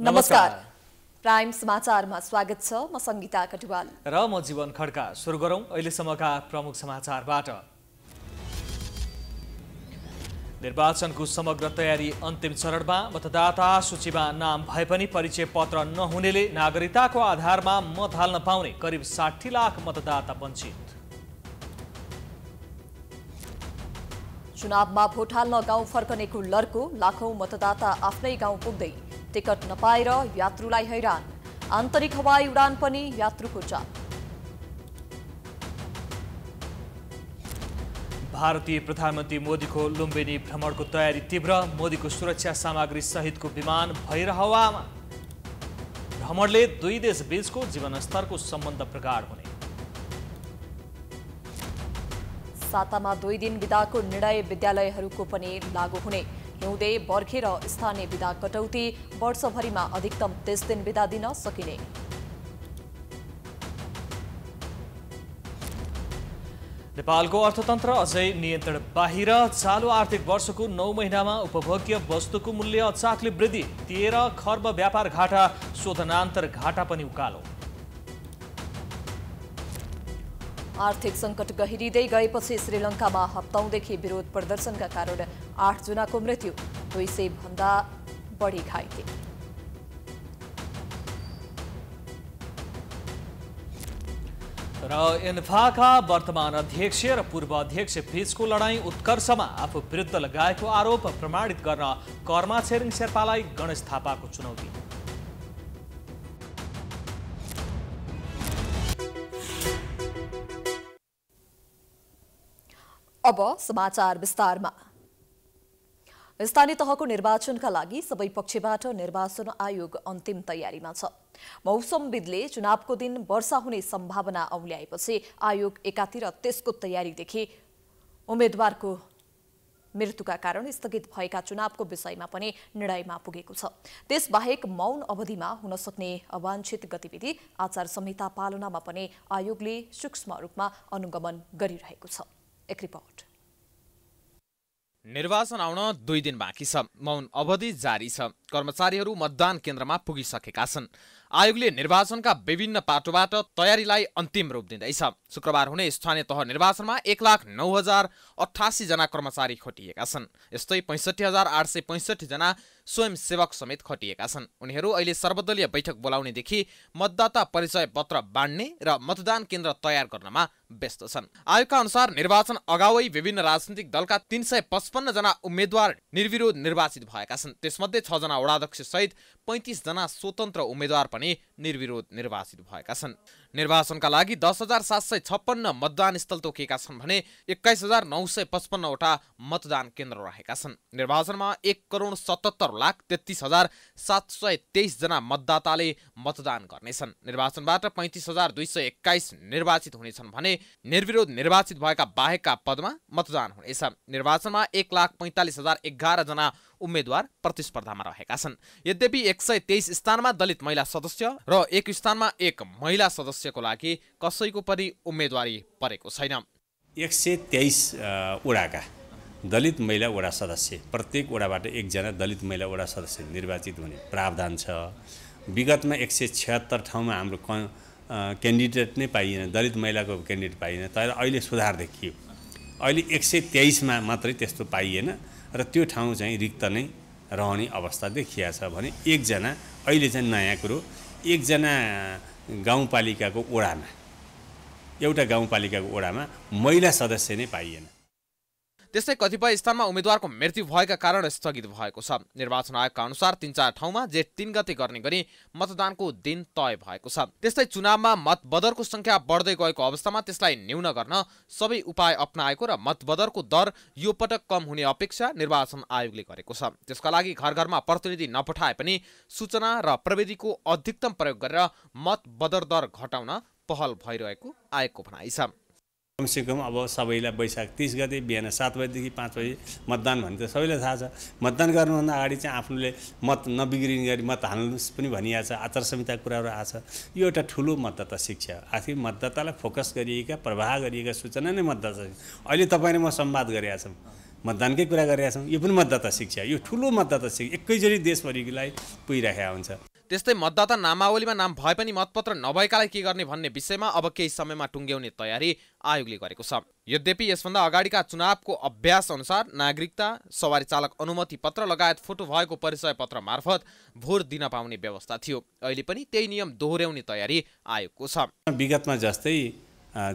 नमस्कार प्राइम समाचारमा स्वागत छ म संगीता कटुवाल र म जीवन खड्का सुरु गरौँ अहिलेसम्मका प्रमुख समाचारबाट निर्वाचनको समग्र तयारी अन्तिम चरणमा मतदाता सूचीमा नाम भए पनि परिचय पत्र नहुनेले नागरिकताको आधारमा मत हाल्न पाउने करिब साठी लाख मतदाता वञ्चित चुनावमा भोट हाल्न गाउँ फर्कनेको लर्को लाखौं मतदाता आफ्नै गाउँ पुग्दै टिकट नपाएर यात्रुलाई हैरान आन्तरिक हवाई उडान पनि यात्रुको चाप भारतीय प्रधानमन्त्री मोदीको लुम्बिनी भ्रमणको तयारी तीव्र मोदीको सुरक्षा सामग्री सहितको विमान भएर हवामा भ्रमणले दुई देश बीचको जीवनस्तरको सम्बन्ध प्रगाड हुने सातामा दुई दिन बिदाको निर्णय विद्यालयहरूको पनि लागू हुने हिउँदे बर्खे र स्थानीय विधा कटौती वर्षभरिमा अधिकतम तेस दिन विदा दिन सकिने नेपालको अर्थतन्त्र अझै नियन्त्रण बाहिर चालु आर्थिक वर्षको नौ महिनामा उपभोग्य वस्तुको मूल्य अचाकले वृद्धि तेह्र खर्ब व्यापार घाटा शोधनान्तर घाटा पनि उकालो आर्थिक सङ्कट गहिरिँदै गएपछि श्रीलङ्कामा हप्ताउँदेखि विरोध प्रदर्शनका कारण आठजनाको मृत्यु दुई सय भन्दा बढी घाइते र इन्फाका वर्तमान अध्यक्ष र पूर्व अध्यक्ष बीचको लडाई उत्कर्षमा आफू विरुद्ध लगाएको आरोप प्रमाणित गर्न कर्मा छेरिङ शेर्पालाई गणेश थापाको चुनौती अब समाचार विस्तारमा स्थानीय तहको निर्वाचनका लागि सबै पक्षबाट निर्वाचन आयोग अन्तिम तयारीमा छ मौसमविदले चुनावको दिन वर्षा हुने सम्भावना औल्याएपछि आयोग एकातिर त्यसको तयारीदेखि उम्मेद्वारको मृत्युका कारण स्थगित भएका चुनावको विषयमा पनि निर्णयमा पुगेको छ त्यसबाहेक मौन अवधिमा हुन सक्ने अवांछित गतिविधि आचार संहिता पालनामा पनि आयोगले सूक्ष्म रूपमा अनुगमन गरिरहेको छ एक रिपोर्ट निर्वाचन आउन दुई दिन बाँकी छ मौन अवधि जारी छ कर्मचारीहरू मतदान केन्द्रमा पुगिसकेका छन् आयोगले निर्वाचनका विभिन्न पाटोबाट तयारीलाई अन्तिम रूप दिँदैछ शुक्रबार हुने स्थानीय तह निर्वाचनमा एक लाख नौ हजार अठासीजना कर्मचारी खटिएका छन् यस्तै पैँसठी हजार आठ सय पैँसठीजना स्वयंसेवक समेत खटिएका छन् उनीहरू अहिले सर्वदलीय बैठक बोलाउनेदेखि मतदाता परिचय पत्र बाँड्ने र मतदान केन्द्र तयार गर्नमा व्यस्त छन् आयोगका अनुसार निर्वाचन अगावै विभिन्न राजनीतिक दलका तीन सय पचपन्नजना उम्मेद्वार निर्विरोध निर्वाचित भएका छन् त्यसमध्ये छजना वडाध्यक्ष सहित पैँतिसजना स्वतन्त्र उम्मेद्वार पनि भने निर्विरोध निर्वाचित भएका छन् निर्वाचनका लागि दस हजार सात सय छप्पन्न मतदान स्थल तोकिएका छन् भने एक्काइस हजार नौ सय पचपन्नवटा मतदान केन्द्र रहेका छन् निर्वाचनमा एक करोड सतहत्तर लाख तेत्तिस हजार सात सय तेइसजना मतदाताले मतदान गर्नेछन् निर्वाचनबाट पैँतिस हजार दुई सय एक्काइस निर्वाचित हुनेछन् भने निर्विरोध निर्वाचित भएका बाहेकका पदमा मतदान हुनेछ निर्वाचनमा एक लाख पैँतालिस हजार एघारजना उम्मेद्वार प्रतिस्पर्धामा रहेका छन् यद्यपि एक सय तेइस स्थानमा दलित महिला सदस्य र एक स्थानमा एक महिला सदस्य लक्ष्यको लागि कसैको पनि उम्मेदवारी परेको छैन एक सय तेइस वडाका दलित महिला वडा सदस्य प्रत्येक वडाबाट एकजना दलित महिला वडा सदस्य निर्वाचित हुने प्रावधान छ विगतमा एक सय छत्तर ठाउँमा हाम्रो क क्यान्डिडेट नै पाइएन दलित महिलाको क्यान्डिडेट पाइएन तर अहिले सुधार देखियो अहिले एक सय तेइसमा मात्रै त्यस्तो पाइएन र त्यो ठाउँ चाहिँ रिक्त नै रहने अवस्था देखिया छ भने एकजना अहिले चाहिँ नयाँ कुरो एकजना गाउँपालिकाको ओडामा एउटा गाउँपालिकाको ओडामा महिला सदस्य नै पाइएन त्यस्तै कतिपय स्थानमा उम्मेद्वारको मृत्यु भएका कारण स्थगित भएको छ निर्वाचन आयोगका अनुसार तिन चार ठाउँमा जेठ तिन गते गर्ने गरी मतदानको दिन तय भएको छ त्यस्तै चुनावमा मतबदरको संख्या बढ्दै गएको अवस्थामा त्यसलाई न्यून गर्न सबै उपाय अप्नाएको र मतबदरको दर यो पटक कम हुने अपेक्षा निर्वाचन आयोगले गरेको छ त्यसका लागि घर घरमा प्रतिनिधि नपठाए पनि सूचना र प्रविधिको अधिकतम प्रयोग गरेर मतबदर दर घटाउन पहल भइरहेको आयोगको भनाइ छ कमसेकम अब सबैलाई वैशाख तिस गते बिहान सात बजीदेखि पाँच बजी मतदान भन्ने त सबैलाई थाहा छ मतदान गर्नुभन्दा अगाडि चाहिँ आफूले मत नबिग्रिने गरी मत हाल्नुहोस् पनि भनिया छ आचार संहिता कुराहरू आएको छ यो एउटा ठुलो मतदाता शिक्षा आखिर मतदातालाई फोकस गरिएका प्रवाह गरिएका सूचना नै मतदाता अहिले तपाईँले म सम्वाद गरेका छौँ मतदानकै कुरा गरेका छौँ यो पनि मतदाता शिक्षा यो ठुलो मतदाता शिक्षा एकैचोटि देशभरिलाई पुगिराखेका हुन्छ त्यस्तै मतदाता नामावलीमा नाम भए पनि मतपत्र नभएकालाई के गर्ने भन्ने विषयमा अब केही समयमा टुङ्ग्याउने तयारी आयोगले गरेको छ यद्यपि यसभन्दा अगाडिका चुनावको अभ्यास अनुसार नागरिकता सवारी चालक अनुमति पत्र लगायत फोटो भएको परिचय पत्र मार्फत भोट दिन पाउने व्यवस्था थियो अहिले पनि त्यही नियम दोहोऱ्याउने तयारी आयोगको छ विगतमा जस्तै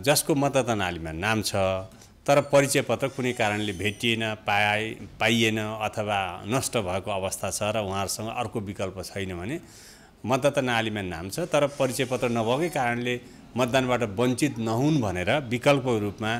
जसको मतदाता नालीमा नाम छ तर परिचय पत्र कुनै कारणले भेटिएन पाए पाइएन अथवा नष्ट भएको अवस्था छ र उहाँहरूसँग अर्को विकल्प छैन भने मतदाता नालीमा नाम छ तर परिचय पत्र नभएकै कारणले मतदानबाट वञ्चित नहुन् भनेर विकल्पको रूपमा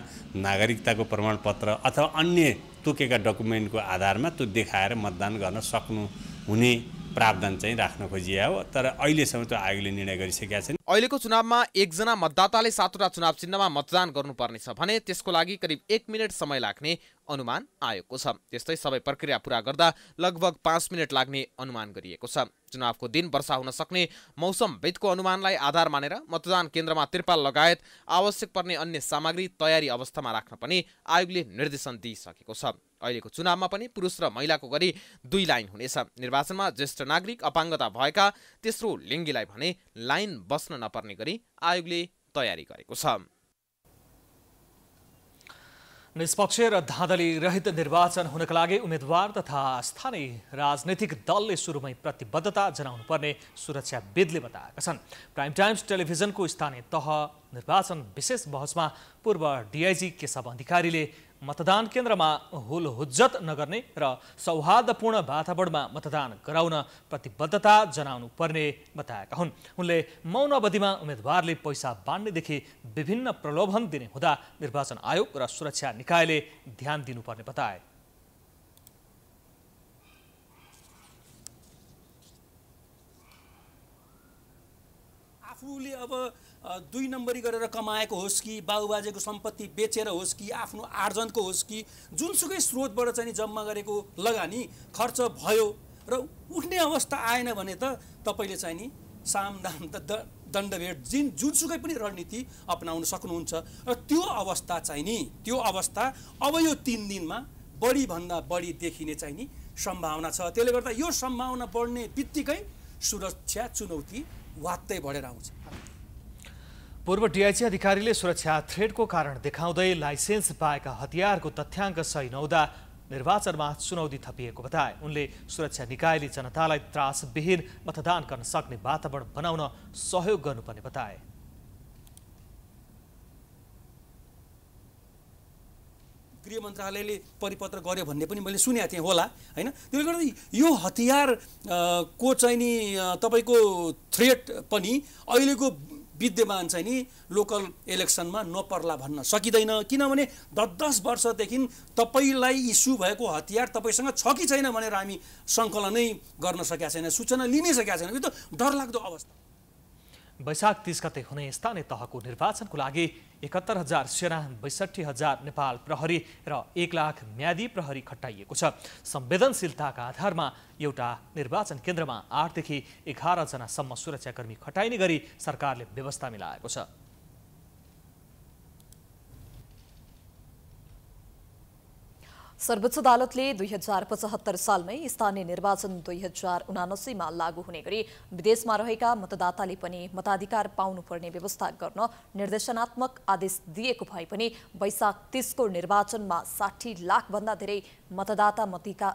नागरिकताको प्रमाणपत्र अथवा अन्य तोकेका डकुमेन्टको आधारमा त्यो देखाएर मतदान गर्न सक्नु हुने प्रावधान चाहिँ राख्न खोजिए हो तर अहिलेसम्म त आयोगले निर्णय गरिसकेका छन् अहिलेको चुनावमा एकजना मतदाताले सातवटा चुनाव चिन्हमा मतदान गर्नुपर्नेछ भने त्यसको लागि करिब एक मिनट समय लाग्ने अनुमान आएको छ त्यस्तै सबै प्रक्रिया पुरा गर्दा लगभग पाँच मिनट लाग्ने अनुमान गरिएको छ चुनावको दिन वर्षा हुन सक्ने मौसमविदको अनुमानलाई आधार मानेर मतदान केन्द्रमा त्रिपाल लगायत आवश्यक पर्ने अन्य सामग्री तयारी अवस्थामा राख्न पनि आयोगले निर्देशन दिइसकेको छ अहिलेको चुनावमा पनि पुरुष र महिलाको गरी दुई लाइन हुनेछ निर्वाचनमा ज्येष्ठ नागरिक अपाङ्गता भएका तेस्रो लिङ्गीलाई भने लाइन बस्न नपर्ने गरी आयोगले तयारी गरेको छ निष्पक्ष र धाँधली रहित निर्वाचन हुनका लागि उम्मेद्वार तथा स्थानीय राजनैतिक दलले सुरुमै प्रतिबद्धता जनाउनुपर्ने सुरक्षाविदले बताएका छन् प्राइम टाइम्स टेलिभिजनको स्थानीय तह निर्वाचन विशेष बहसमा पूर्व डिआइजी केशव अधिकारीले मतदान केन्द्रमा हुल हुज्जत नगर्ने र सौहार्दपूर्ण वातावरणमा मतदान गराउन प्रतिबद्धता जनाउनु पर्ने बताएका हुन् उनले मौन अवधिमा उम्मेद्वारले पैसा बाँड्नेदेखि विभिन्न प्रलोभन दिने हुँदा निर्वाचन आयोग र सुरक्षा निकायले ध्यान दिनुपर्ने बताए अब दुई नम्बरी गरेर कमाएको होस् कि बाबुबाजेको सम्पत्ति बेचेर होस् कि आफ्नो आर्जनको होस् कि जुनसुकै स्रोतबाट चाहिँ जम्मा गरेको लगानी खर्च भयो र उठ्ने अवस्था आएन भने त तपाईँले चाहिँ नि सामदाम त द दण्डभेट जिन जुनसुकै पनि रणनीति अप्नाउन सक्नुहुन्छ र त्यो अवस्था चाहिँ नि त्यो अवस्था अब यो तिन दिनमा बढीभन्दा बढी देखिने चाहिँ नि सम्भावना छ त्यसले गर्दा यो सम्भावना बढ्ने बित्तिकै सुरक्षा चुनौती वात्तै बढेर आउँछ पूर्व डिआइजी अधिकारीले सुरक्षा थ्रेडको कारण देखाउँदै लाइसेन्स पाएका हतियारको तथ्याङ्क सही नहुँदा निर्वाचनमा चुनौती थपिएको बताए उनले सुरक्षा निकायले जनतालाई त्रासविहीन मतदान गर्न सक्ने वातावरण बनाउन सहयोग गर्नुपर्ने बताए गृह मन्त्रालयले परिपत्र गर्यो भन्ने पनि मैले सुनेको थिएँ होला होइन त्यसले गर्दा यो हतियारको चाहिँ नि तपाईँको थ्रेट पनि अहिलेको विद्यमान चाहिँ नि लोकल इलेक्सनमा नपर्ला भन्न सकिँदैन किनभने दस दस वर्षदेखि तपाईँलाई इस्यु भएको हतियार तपाईँसँग छ कि छैन भनेर हामी सङ्कलनै गर्न सकेका छैन सूचना लिनै सकेका छैन यो त डरलाग्दो अवस्था वैशाख तिस गते हुने स्थानीय तहको निर्वाचनको लागि एकहत्तर हजार सेना बैसठी हजार नेपाल प्रहरी र एक लाख म्यादी प्रहरी खटाइएको छ संवेदनशीलताका आधारमा एउटा निर्वाचन केन्द्रमा आठदेखि एघारजनासम्म सुरक्षाकर्मी खटाइने गरी सरकारले व्यवस्था मिलाएको छ सर्वोच्च अदालतले दुई हजार पचहत्तर सालमै स्थानीय निर्वाचन दुई हजार उनासीमा लागू हुने गरी विदेशमा रहेका मतदाताले पनि मताधिकार पाउनुपर्ने व्यवस्था गर्न निर्देशनात्मक आदेश दिएको भए पनि वैशाख तिसको निर्वाचनमा साठी लाखभन्दा धेरै मतदाता मतिका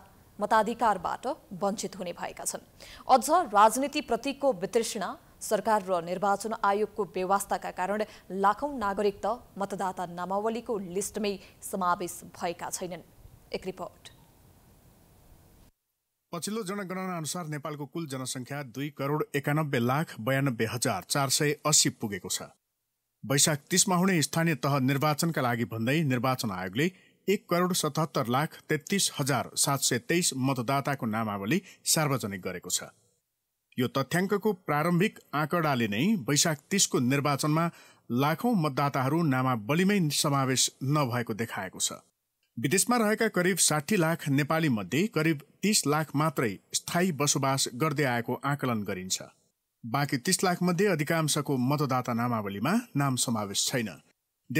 मताधिकारबाट वञ्चित हुने भएका छन् अझ राजनीतिप्रतिको वितृष्णा सरकार र निर्वाचन आयोगको व्यवस्थाका कारण लाखौं नागरिक त मतदाता नामावलीको लिस्टमै समावेश भएका छैनन् एक रिपोर्ट पछिल्लो जनगणना अनुसार नेपालको कुल जनसङ्ख्या दुई करोड एकानब्बे लाख बयानब्बे हजार चार सय अस्सी पुगेको छ वैशाख तिसमा हुने स्थानीय तह निर्वाचनका लागि भन्दै निर्वाचन आयोगले एक करोड सतहत्तर लाख तेत्तिस हजार सात सय तेइस मतदाताको नामावली सार्वजनिक गरेको छ यो तथ्याङ्कको प्रारम्भिक आँकडाले नै वैशाख तिसको निर्वाचनमा लाखौँ मतदाताहरू नामावलीमै समावेश नभएको देखाएको छ विदेशमा रहेका करिब साठी लाख नेपाली मध्ये करिब तीस लाख मात्रै स्थायी बसोबास गर्दै आएको आकलन गरिन्छ बाँकी तीस मध्ये अधिकांशको मतदाता नामावलीमा नाम समावेश छैन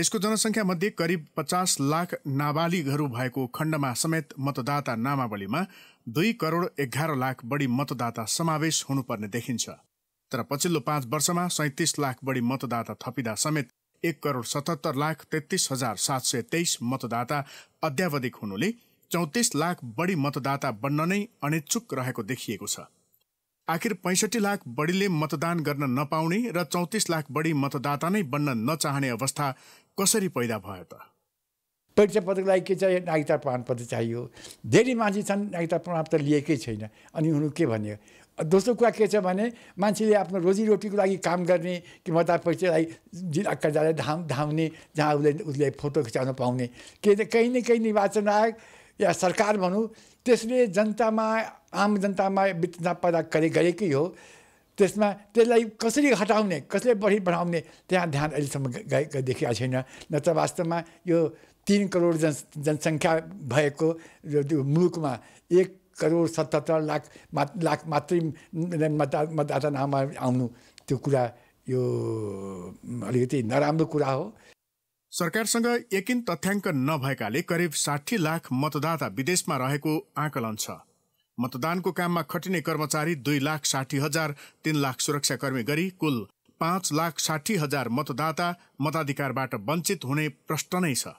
देशको मध्ये करिब पचास लाख नाबालिगहरू भएको खण्डमा समेत मतदाता नामावलीमा दुई करोड एघार लाख बढी मतदाता समावेश हुनुपर्ने देखिन्छ तर पछिल्लो पाँच वर्षमा सैतिस लाख बढी मतदाता थपिँदा समेत एक करोड सतहत्तर लाख तेत्तिस हजार सात सय तेइस मतदाता अध्यावधिक हुनुले चौतिस लाख बढी मतदाता बन्न नै अनिच्छुक रहेको देखिएको छ आखिर पैँसठी लाख बढीले मतदान गर्न नपाउने र चौतिस लाख बढी मतदाता नै बन्न नचाहने अवस्था कसरी पैदा भयो त परिचय पत्रको लागि के चाहियो नागरिकता प्रमाणपत्र चाहियो धेरै मान्छे छन् नागरिकता प्रमाणपत्र लिएकै छैन अनि उनीहरू के भन्यो दोस्रो कुरा के छ भने मान्छेले आफ्नो रोजीरोटीको लागि काम गर्ने कि मता पैसालाई जिल्ला कार्यालय धाम धाउने जहाँ उसले उसले फोटो खिचाउन पाउने के कहीँ न कहीँ निर्वाचन आयोग या सरकार भनौँ त्यसले जनतामा आम जनतामा वित्तना पैदा गरे गरेकै हो त्यसमा त्यसलाई कसरी हटाउने कसरी बढी बढाउने त्यहाँ ध्यान अहिलेसम्म गएको देखिएको छैन नत्र वास्तवमा यो तिन करोड जन जनसङ्ख्या भएको मुलुकमा एक करोड सतहत्तर लाख मा लाख मात्रै मतदा नाममा आउनु त्यो कुरा यो अलिकति नराम्रो कुरा हो सरकारसँग एकिन तथ्याङ्क नभएकाले करिब साठी लाख मतदाता विदेशमा रहेको आकलन छ मतदानको काममा खटिने कर्मचारी दुई लाख साठी हजार तीन लाख सुरक्षाकर्मी गरी कुल पाँच लाख साठी हजार मतदाता मताधिकारबाट वञ्चित हुने प्रश्न नै छ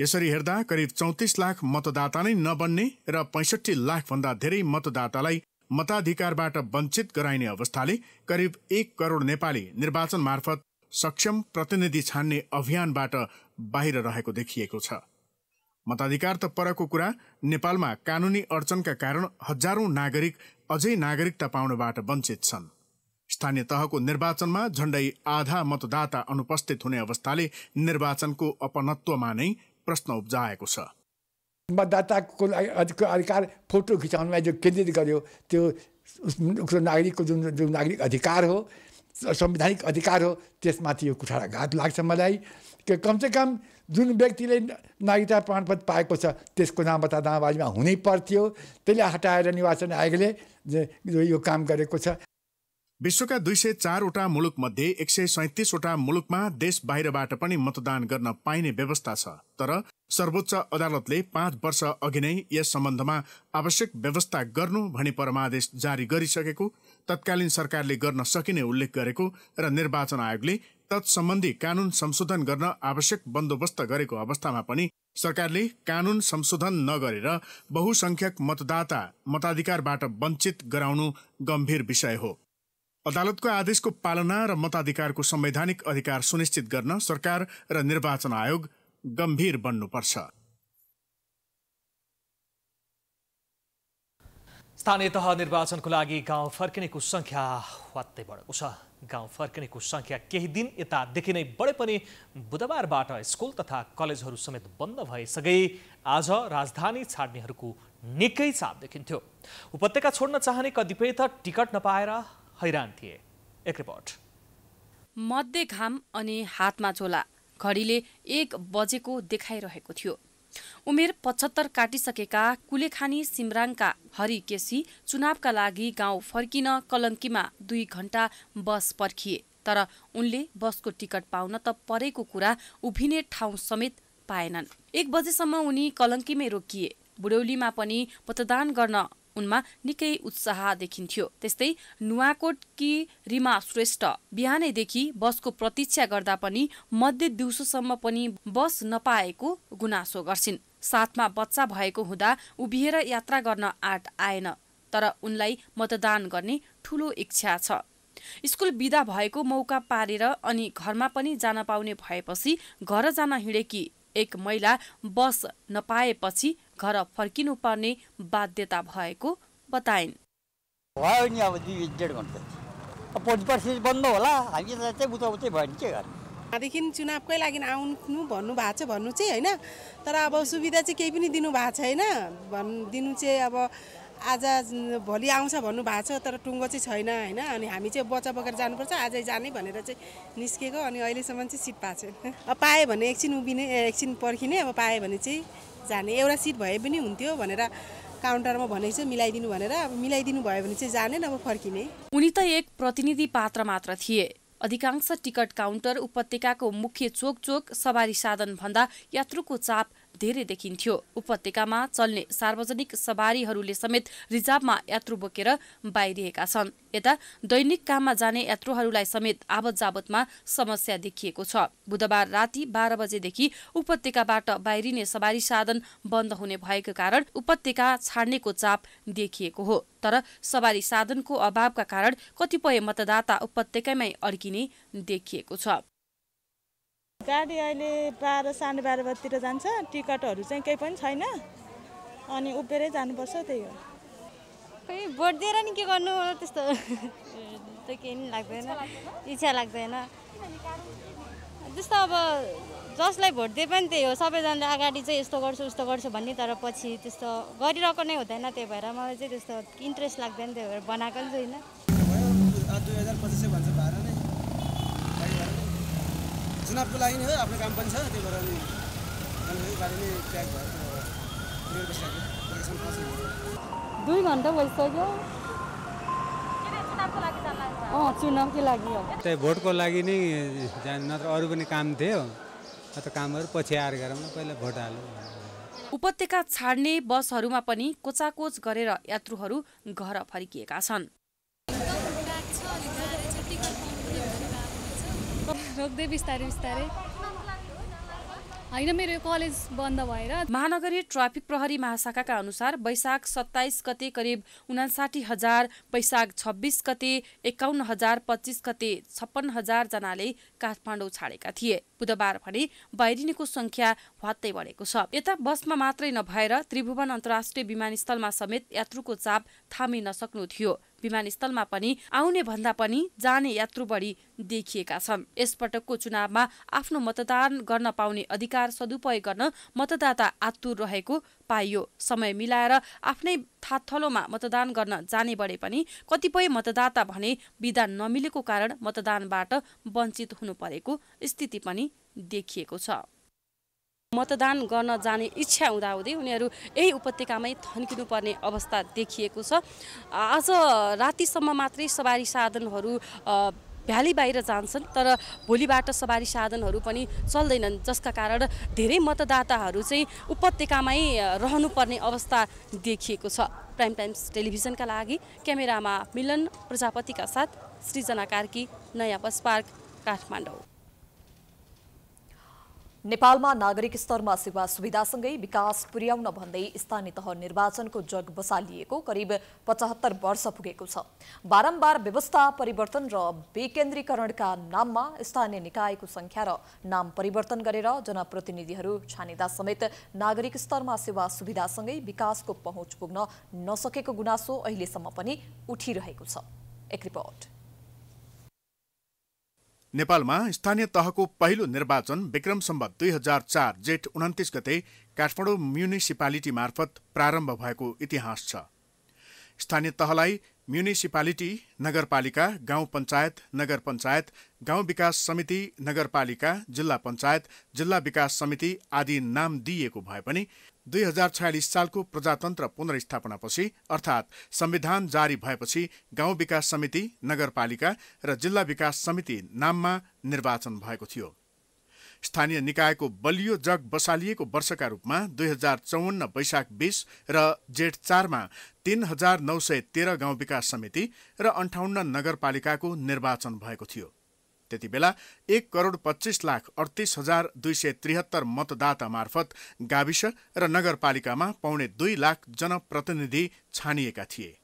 यसरी हेर्दा करिब चौतिस लाख मतदाता नै नबन्ने र पैँसठी लाखभन्दा धेरै मतदातालाई मताधिकारबाट वञ्चित गराइने अवस्थाले करिब एक करोड नेपाली निर्वाचन मार्फत सक्षम प्रतिनिधि छान्ने अभियानबाट बाहिर रहेको देखिएको छ मताधिकार त परको कुरा नेपालमा कानुनी अडचनका कारण हजारौं नागरिक अझै नागरिकता पाउनबाट वञ्चित छन् स्थानीय तहको निर्वाचनमा झण्डै आधा मतदाता अनुपस्थित हुने अवस्थाले निर्वाचनको अपनत्वमा नै प्रश्न उब्जाएको छ मतदाताको अधिकार फोटो खिचाउनमा जो केन्द्रित गर्यो त्यो उसको नागरिकको जुन जुन नागरिक अधिकार हो संवैधानिक अधिकार हो त्यसमाथि यो घात लाग्छ मलाई कि कमसेकम जुन व्यक्तिले नागरिकता प्रमाणपत्र पाएको छ त्यसको नाम दादाबाजीमा हुनै पर्थ्यो त्यसले हटाएर निर्वाचन आयोगले यो काम गरेको छ विश्वका दुई सय चारवटा मुलुकमध्ये एक सय सैतिसवटा मुलुकमा देश बाहिरबाट पनि मतदान गर्न पाइने व्यवस्था छ तर सर्वोच्च अदालतले पाँच वर्ष अघि नै यस सम्बन्धमा आवश्यक व्यवस्था गर्नु भनी परमादेश जारी गरिसकेको तत्कालीन सरकारले गर्न सकिने उल्लेख गरेको र निर्वाचन आयोगले तत्सम्बन्धी कानुन संशोधन गर्न आवश्यक बन्दोबस्त गरेको अवस्थामा पनि सरकारले कानुन संशोधन नगरेर बहुसङ्ख्यक मतदाता मताधिकारबाट वञ्चित गराउनु गम्भीर विषय हो अदालतको आदेशको पालना र मताधिकारको संवैधानिक अधिकार सुनिश्चित गर्न सरकार र निर्वाचन आयोग गम्भीर बन्नुपर्छ स्थानीय तह निर्वाचनको लागि गाउँ फर्किनेको सङ्ख्या वात्तै बढेको छ गाउँ फर्किनेको सङ्ख्या केही दिन यतादेखि नै बढे पनि बुधबारबाट स्कुल तथा कलेजहरू समेत बन्द भएसँगै आज राजधानी छाड्नेहरूको निकै चाप देखिन्थ्यो उपत्यका छोड्न चाहने कतिपय त टिकट नपाएर हैरान थिए एक रिपोर्ट मध्य घाम अनि हातमा झोला घडीले एक बजेको देखाइरहेको थियो उमेर पचहत्तर काटिसकेका कुलेखानी सिमराङका हरि केसी चुनावका लागि गाउँ फर्किन कलङ्कीमा दुई घण्टा बस पर्खिए तर उनले बसको टिकट पाउन त परेको कुरा उभिने ठाउँ समेत पाएनन् एक बजेसम्म उनी कलङ्कीमै रोकिए बुढौलीमा पनि मतदान गर्न उनमा निकै उत्साह देखिन्थ्यो त्यस्तै नुवाकोट कि रिमा श्रेष्ठ बिहानैदेखि बसको प्रतीक्षा गर्दा पनि मध्य दिउँसोसम्म पनि बस नपाएको गुनासो गर्छिन् साथमा बच्चा भएको हुँदा उभिएर यात्रा गर्न आँट आएन तर उनलाई मतदान गर्ने ठूलो इच्छा छ स्कुल बिदा भएको मौका पारेर अनि घरमा पनि जान पाउने भएपछि घर जान हिँडेकी एक महिला बस नपाएपछि घर फर्किनुपर्ने बाध्यता भएको बताइन् त्यहाँदेखि चुनावकै लागि आउनु भन्नु भएको छ भन्नु चाहिँ होइन तर अब सुविधा चाहिँ केही पनि दिनुभएको छैन भन् दिनु चाहिँ अब आज भोलि आउँछ भन्नुभएको छ तर टुङ्गो चाहिँ छैन होइन अनि हामी चाहिँ बच्चा बगेर जानुपर्छ आजै जाने भनेर चाहिँ निस्केको अनि अहिलेसम्म चाहिँ सिट पाएको छैन अब पाएँ भने एकछिन उभिने एकछिन पर्खिने अब पाएँ भने चाहिँ जाने एउटा सिट भए पनि हुन्थ्यो भनेर काउन्टरमा भनेको चाहिँ मिलाइदिनु भनेर अब मिलाइदिनु भयो भने चाहिँ जाने नभए फर्किने उनी त एक प्रतिनिधि पात्र मात्र थिए अधिकांश टिकट काउन्टर उपत्यकाको मुख्य चोक चोक सवारी साधनभन्दा यात्रुको चाप धेरै देखिन्थ्यो उपत्यकामा चल्ने सार्वजनिक सवारीहरूले समेत रिजर्भमा यात्रु बोकेर बाहिरिएका छन् यता दैनिक काममा जाने यात्रुहरूलाई समेत आवत जावतमा समस्या देखिएको छ बुधबार राति बाह्र बजेदेखि उपत्यकाबाट बाहिरिने सवारी साधन बन्द हुने भएको कारण उपत्यका छाड्नेको चाप देखिएको हो तर सवारी साधनको अभावका कारण कतिपय मतदाता उपत्यकामै अड्किने देखिएको छ गाडी अहिले बाह्र साढे बाह्र बजीतिर जान्छ टिकटहरू चाहिँ केही पनि छैन अनि उभिएरै जानुपर्छ त्यही हो खै भोट दिएर नि के गर्नु त्यस्तो त केही पनि लाग्दैन इच्छा लाग्दैन जस्तो अब जसलाई भोट दिए पनि त्यही हो सबैजनाले अगाडि चाहिँ यस्तो गर्छु उस्तो गर्छु भन्ने तर पछि त्यस्तो गरिरहेको नै हुँदैन त्यही भएर मलाई चाहिँ त्यस्तो इन्ट्रेस्ट लाग्दैन त्यही भएर बनाएको पनि छैन चुनावको लागि नै हो आफ्नो काम पनि छ त्यही भएर नि गाडी नै ट्र्याक भयो दुई घन्टा भइसक्यो अँ चुनावकै लागि हो त्यही भोटको लागि नै जान नत्र अरू पनि काम थियो त कामहरू पछि आएर गरौँ पहिला भोट हालौँ उपत्यका छाड्ने बसहरूमा पनि कोचाकोच गरेर यात्रुहरू घर फर्किएका छन् रोक्दै बिस्तारै बिस्तारै होइन मेरो कलेज बन्द भएर महानगरी ट्राफिक प्रहरी महाशाखाका अनुसार वैशाख सत्ताइस गते करिब उनासाठी हजार वैशाख छब्बिस गते एकाउन्न हजार पच्चिस गते छप्पन्न जनाले काठमाडौँ छाडेका थिए बुधबार भने बाहिरिनेको सङ्ख्या ह्वात्तै बढेको छ यता बसमा मात्रै नभएर त्रिभुवन अन्तर्राष्ट्रिय विमानस्थलमा समेत यात्रुको चाप थामिन सक्नु थियो विमानस्थलमा पनि आउने भन्दा पनि जाने यात्रु बढी देखिएका छन् यसपटकको चुनावमा आफ्नो मतदान गर्न पाउने अधिकार सदुपयोग गर्न मतदाता आतुर रहेको पाइयो समय मिलाएर आफ्नै थाथलोमा मतदान गर्न जाने बढे पनि कतिपय मतदाता भने विधान नमिलेको कारण मतदानबाट वञ्चित हुनु परेको स्थिति पनि देखिएको छ मतदान गर्न जाने इच्छा हुँदाहुँदै उनीहरू यही उपत्यकामै थन्किनुपर्ने अवस्था देखिएको छ आज रातिसम्म मात्रै सवारी साधनहरू भ्याली बाहिर जान्छन् तर भोलिबाट सवारी साधनहरू पनि चल्दैनन् जसका कारण धेरै मतदाताहरू चाहिँ उपत्यकामै रहनुपर्ने अवस्था देखिएको छ प्राइम टाइम्स टेलिभिजनका लागि क्यामेरामा मिलन प्रजापतिका साथ सृजना कार्की नयाँ बस पार्क काठमाडौँ नेपालमा नागरिक स्तरमा सेवा सुविधासँगै विकास पुर्याउन भन्दै स्थानीय तह निर्वाचनको जग बसालिएको करिब पचहत्तर वर्ष पुगेको छ बारम्बार व्यवस्था परिवर्तन र विकेन्द्रीकरणका नाममा स्थानीय निकायको संख्या र नाम परिवर्तन गरेर जनप्रतिनिधिहरू छानिँदा समेत नागरिक स्तरमा सेवा सुविधासँगै विकासको पहुँच पुग्न नसकेको गुनासो अहिलेसम्म पनि उठिरहेको छ एक रिपोर्ट नेपालमा स्थानीय तहको पहिलो निर्वाचन विक्रम सम्बत दुई हजार चार जेठ उन्तिस गते काठमाडौँ म्युनिसिपालिटी मार्फत प्रारम्भ भएको इतिहास छ स्थानीय तहलाई म्युनिसिपालिटी नगरपालिका गाउँ पञ्चायत नगर पञ्चायत गाउँ विकास समिति नगरपालिका जिल्ला पञ्चायत जिल्ला विकास समिति आदि नाम दिइएको भए पनि दुई हजार छयालिस सालको प्रजातन्त्र पुनर्स्थापनापछि अर्थात् संविधान जारी भएपछि गाउँ विकास समिति नगरपालिका र जिल्ला विकास समिति नाममा निर्वाचन भएको थियो स्थानीय निकायको बलियो जग बसालिएको वर्षका रूपमा दुई हजार चौवन्न वैशाख बिस र जेठ चारमा तीन हजार नौ सय तेह्र गाउँ विकास समिति र अन्ठाउन्न नगरपालिकाको निर्वाचन भएको थियो त्यति बेला एक करोड पच्चिस लाख अडतिस हजार दुई सय त्रिहत्तर मतदाता मार्फत गाविस र नगरपालिकामा पाउने दुई लाख जनप्रतिनिधि छानिएका थिए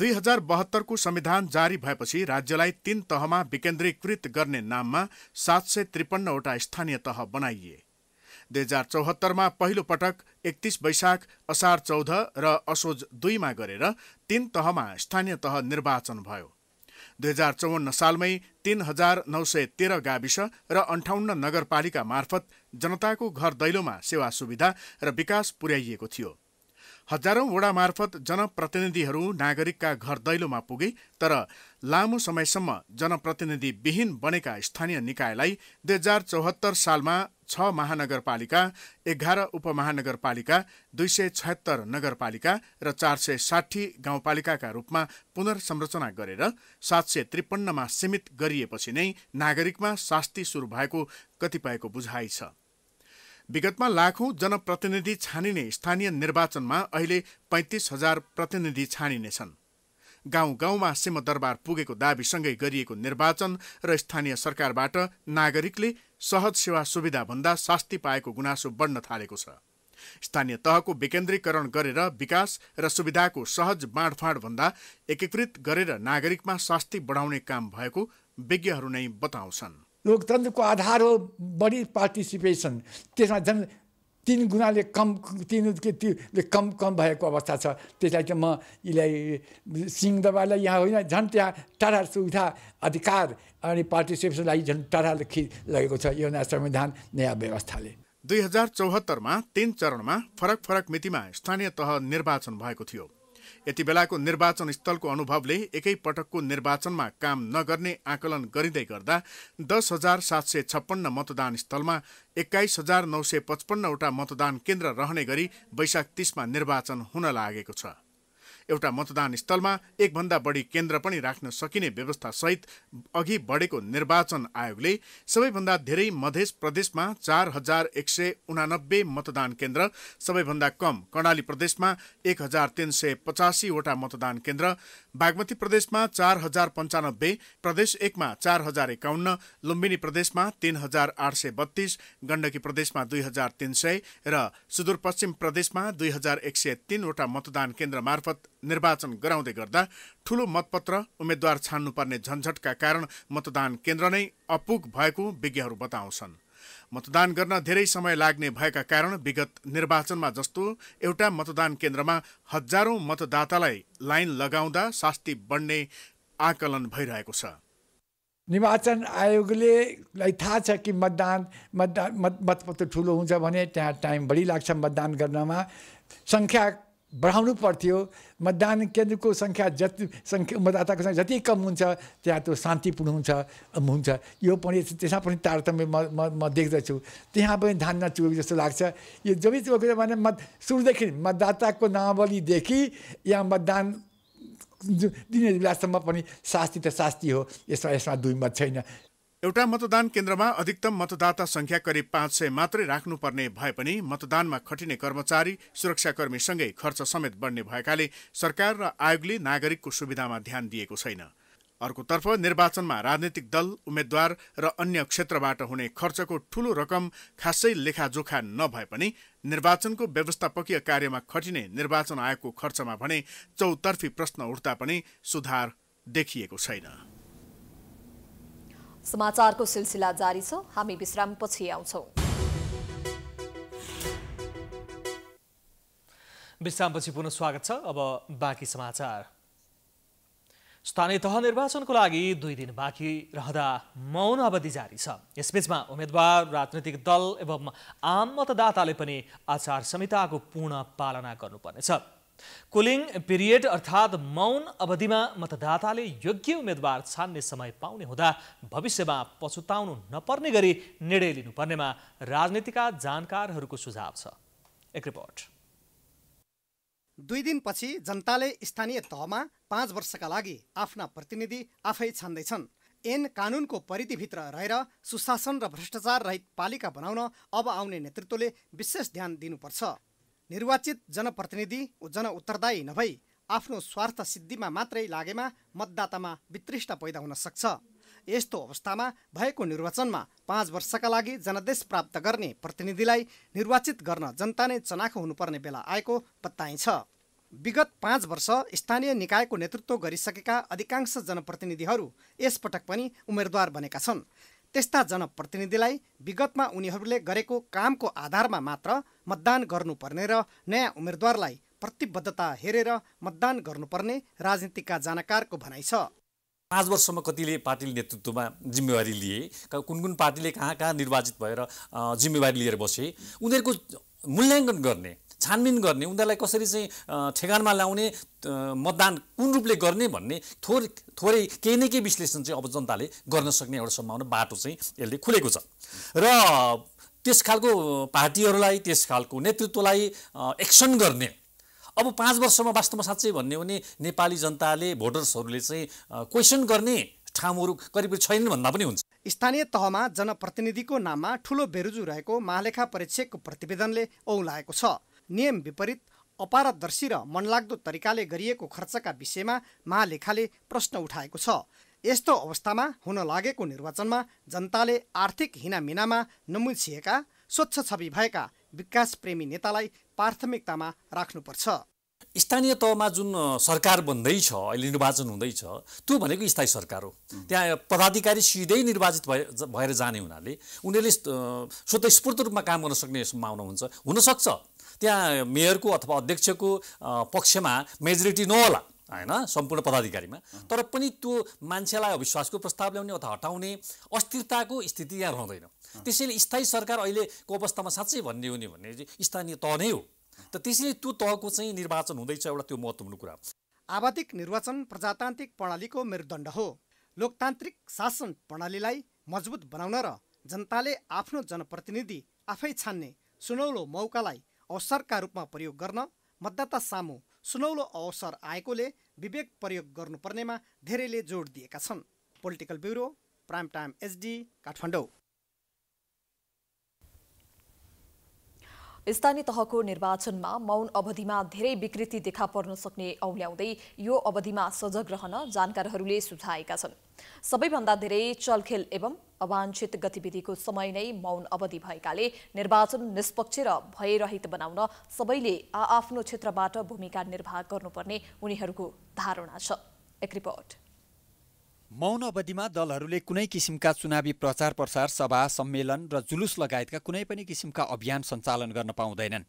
दुई हजार बहत्तरको संविधान जारी भएपछि राज्यलाई तीन तहमा विकेन्द्रीकृत गर्ने नाममा सात सय त्रिपन्नवटा स्थानीय तह बनाइए दुई हजार चौहत्तरमा पहिलो पटक एकतिस वैशाख असार चौध र असोज दुईमा गरेर तीन तहमा स्थानीय तह निर्वाचन भयो दुई हजार चौवन्न सालमै तीन हजार नौ सय तेह्र गाविस र अन्ठाउन्न नगरपालिका मार्फत जनताको घर दैलोमा सेवा सुविधा र विकास पुर्याइएको थियो हजारौं वडा मार्फत जनप्रतिनिधिहरू नागरिकका घर दैलोमा पुगे तर लामो समयसम्म जनप्रतिनिधिविहीन बनेका स्थानीय निकायलाई दुई हजार चौहत्तर सालमा छ महानगरपालिका एघार उपमहानगरपालिका दुई सय छत्तर नगरपालिका र चार सय साठी गाउँपालिकाका रूपमा पुनर्संरचना गरेर सात सय त्रिपन्नमा सीमित गरिएपछि नै नागरिकमा शास्ति सुरु भएको कतिपयको बुझाइ छ विगतमा लाखौं जनप्रतिनिधि छानिने स्थानीय निर्वाचनमा अहिले पैँतिस हजार प्रतिनिधि छानिनेछन् गाउँ गाउँमा सिंहदरबार पुगेको दावीसँगै गरिएको निर्वाचन र स्थानीय सरकारबाट नागरिकले सहज सेवा सुविधाभन्दा शास्ति पाएको गुनासो बढ्न थालेको छ स्थानीय तहको विकेन्द्रीकरण गरेर विकास र सुविधाको सहज बाँडफाँडभन्दा एकीकृत गरेर नागरिकमा शास्ति बढाउने काम भएको विज्ञहरू नै बताउँछन् लोकतन्त्रको आधार हो बढी पार्टिसिपेसन त्यसमा झन् तिन गुणाले कम तिन तिनले कम कम भएको अवस्था छ त्यसलाई चाहिँ म यसलाई दबाईलाई यहाँ होइन झन् त्यहाँ टाढा सुविधा अधिकार अनि पार्टिसिपेसनलाई झन् टाढा खि लगेको छ यो नयाँ संविधान नयाँ व्यवस्थाले दुई हजार चौहत्तरमा तिन चरणमा फरक फरक मितिमा स्थानीय तह निर्वाचन भएको थियो यति बेलाको निर्वाचन स्थलको अनुभवले एकै पटकको निर्वाचनमा काम नगर्ने आकलन गरिँदै गर्दा दस हजार सात सय छप्पन्न मतदान स्थलमा एक्काइस हजार नौ सय पचपन्नवटा मतदान केन्द्र रहने गरी वैशाख तिसमा निर्वाचन हुन लागेको छ एउटा मतदान स्थलमा एकभन्दा बढी केन्द्र पनि राख्न सकिने व्यवस्थासहित अघि बढेको निर्वाचन आयोगले सबैभन्दा धेरै मधेस प्रदेशमा चार हजार एक सय उनानब्बे मतदान केन्द्र सबैभन्दा कम कर्णाली प्रदेशमा एक हजार तिन सय पचासीवटा मतदान केन्द्र बागमती प्रदेशमा चार हजार पन्चानब्बे प्रदेश एकमा चार हजार एकाउन्न लुम्बिनी प्रदेशमा तीन हजार आठ सय बत्तीस गण्डकी प्रदेशमा दुई हजार तीन सय र सुदूरपश्चिम प्रदेशमा दुई हजार एक सय तीनवटा मतदान केन्द्र मार्फत निर्वाचन गराउँदै गर्दा ठूलो मतपत्र उम्मेद्वार छान्नुपर्ने झन्झटका कारण मतदान केन्द्र नै अपुग भएको विज्ञहरू बताउँछन् मतदान गर्न धेरै समय लाग्ने भएका कारण विगत निर्वाचनमा जस्तो एउटा मतदान केन्द्रमा हजारौँ मतदातालाई लाइन लगाउँदा शास्ति बढ्ने आकलन भइरहेको छ निर्वाचन आयोगलेलाई थाहा छ कि मतदान मतदान मत मतपत्र ठुलो हुन्छ भने त्यहाँ टाइम बढी लाग्छ मतदान गर्नमा सङ्ख्या बढाउनु पर्थ्यो मतदान केन्द्रको सङ्ख्या जति सङ्ख्या मतदाताको सङ्ख्या जति कम हुन्छ त्यहाँ त्यो शान्तिपूर्ण हुन्छ हुन्छ यो पनि त्यसमा पनि तारतम्य म म म देख्दछु त्यहाँ पनि धान नचुकेको जस्तो लाग्छ यो जब चुकेको भने मत सुरुदेखि मतदाताको नावलीदेखि यहाँ मतदान दिने बेलासम्म पनि शास्ति त शास्ति हो यसमा यसमा दुई मत छैन एउटा मतदान केन्द्रमा अधिकतम मतदाता संख्या करिब पाँच सय मात्रै राख्नुपर्ने भए पनि मतदानमा खटिने कर्मचारी सुरक्षाकर्मीसँगै खर्च समेत बढ्ने भएकाले सरकार र आयोगले नागरिकको सुविधामा ध्यान दिएको छैन अर्कोतर्फ निर्वाचनमा राजनैतिक दल उम्मेद्वार र अन्य क्षेत्रबाट हुने खर्चको ठूलो रकम खासै लेखाजोखा नभए पनि निर्वाचनको व्यवस्थापकीय कार्यमा खटिने निर्वाचन आयोगको खर्चमा भने चौतर्फी प्रश्न उठ्दा पनि सुधार देखिएको छैन समाचारको सिलसिला जारी छ हामी विश्राम विश्रामपछि विश्राम विश्रामपछि पुनः स्वागत छ अब बाकी समाचार स्थानीय तह निर्वाचनको लागि दुई दिन बाँकी रहँदा मौन अवधि जारी छ यसबीचमा उम्मेद्वार राजनैतिक दल एवं आम मतदाताले पनि आचार संहिताको पूर्ण पालना गर्नुपर्नेछ कुलिङ पिरियड अर्थात् मौन अवधिमा मतदाताले योग्य उम्मेद्वार छान्ने समय पाउने हुँदा भविष्यमा पछुताउनु नपर्ने गरी निर्णय लिनुपर्नेमा राजनीतिका जानकारहरूको सुझाव छ एक रिपोर्ट दुई दिनपछि जनताले स्थानीय तहमा पाँच वर्षका लागि आफ्ना प्रतिनिधि आफै छान्दैछन् एन कानुनको परिधिभित्र रहेर सुशासन र भ्रष्टाचार रहित पालिका बनाउन अब आउने नेतृत्वले विशेष ध्यान दिनुपर्छ निर्वाचित जनप्रतिनिधि जन उत्तरदायी नभई आफ्नो स्वार्थ सिद्धिमा मात्रै लागेमा मतदातामा वितृष्ट पैदा हुन सक्छ यस्तो अवस्थामा भएको निर्वाचनमा पाँच वर्षका लागि जनादेश प्राप्त गर्ने प्रतिनिधिलाई निर्वाचित गर्न जनता नै चनाखो हुनुपर्ने बेला आएको बताइन्छ विगत पाँच वर्ष स्थानीय निकायको नेतृत्व गरिसकेका अधिकांश जनप्रतिनिधिहरू यसपटक पनि उम्मेद्वार बनेका छन् त्यस्ता जनप्रतिनिधिलाई विगतमा उनीहरूले गरेको कामको आधारमा मात्र मतदान गर्नुपर्ने र नयाँ उम्मेद्वारलाई प्रतिबद्धता हेरेर मतदान गर्नुपर्ने राजनीतिका जानकारको भनाइ छ पाँच वर्षसम्म कतिले पार्टीले नेतृत्वमा जिम्मेवारी लिए कुन कुन पार्टीले कहाँ कहाँ निर्वाचित भएर जिम्मेवारी लिएर बसे उनीहरूको मूल्याङ्कन गर्ने छानबिन गर्ने उनीहरूलाई कसरी चाहिँ ठेगानमा ल्याउने मतदान कुन रूपले गर्ने भन्ने थोर थोरै केही न केही विश्लेषण चाहिँ अब जनताले गर्न सक्ने एउटा सम्भावना बाटो चाहिँ यसले खुलेको छ र त्यस खालको पार्टीहरूलाई त्यस खालको नेतृत्वलाई एक्सन गर्ने अब पाँच वर्षमा वास्तवमा साँच्चै भन्ने हो भने नेपाली जनताले भोटर्सहरूले चाहिँ क्वेसन गर्ने ठाउँहरू करिब छैनन् भन्दा पनि हुन्छ स्थानीय तहमा जनप्रतिनिधिको नाममा ठुलो बेरुजु रहेको महालेखा परीक्षकको प्रतिवेदनले औलाएको छ नियम विपरीत अपारदर्शी र मनलाग्दो तरिकाले गरिएको खर्चका विषयमा महालेखाले प्रश्न उठाएको छ यस्तो अवस्थामा हुन लागेको निर्वाचनमा जनताले आर्थिक हिनामिनामा नमुल्छिएका स्वच्छ छवि भएका विकासप्रेमी नेतालाई प्राथमिकतामा राख्नुपर्छ स्थानीय तहमा जुन सरकार बन्दैछ अहिले निर्वाचन हुँदैछ त्यो भनेको स्थायी सरकार हो त्यहाँ पदाधिकारी सिधै निर्वाचित भए भएर जाने हुनाले उनीहरूले स्वतस्फूर्त रूपमा काम गर्न सक्ने सम्भावना हुन्छ हुनसक्छ त्यहाँ मेयरको अथवा अध्यक्षको पक्षमा मेजोरिटी नहोला होइन सम्पूर्ण पदाधिकारीमा तर पनि त्यो मान्छेलाई अविश्वासको प्रस्ताव ल्याउने अथवा हटाउने अस्थिरताको स्थिति यहाँ रहँदैन त्यसैले स्थायी सरकार अहिलेको अवस्थामा साँच्चै भन्ने हो नि भन्ने स्थानीय तह नै हो त त्यसैले त्यो तहको चाहिँ निर्वाचन हुँदैछ एउटा त्यो महत्त्वपूर्ण कुरा हो आवाधिक निर्वाचन प्रजातान्त्रिक प्रणालीको मेरुदण्ड हो लोकतान्त्रिक शासन प्रणालीलाई मजबुत बनाउन र जनताले आफ्नो जनप्रतिनिधि आफै छान्ने सुनौलो मौकालाई अवसरका रूपमा प्रयोग गर्न मतदाता सामु सुनौलो अवसर आएकोले विवेक प्रयोग गर्नुपर्नेमा धेरैले जोड दिएका छन् political bureau prime time SD Kathmandu स्थानीय तहको निर्वाचनमा मौन अवधिमा धेरै विकृति देखा पर्न सक्ने औल्याउँदै यो अवधिमा सजग रहन जानकारहरूले सुझाएका छन् सबैभन्दा धेरै चलखेल एवं अवांछित गतिविधिको समय नै मौन अवधि भएकाले निर्वाचन निष्पक्ष र भयरहित बनाउन सबैले आआफ्नो क्षेत्रबाट भूमिका निर्वाह गर्नुपर्ने उनीहरूको धारणा छ एक रिपोर्ट मौन अवधिमा दलहरूले कुनै किसिमका चुनावी प्रचार प्रसार सभा सम्मेलन र जुलुस लगायतका कुनै पनि किसिमका अभियान सञ्चालन गर्न पाउँदैनन्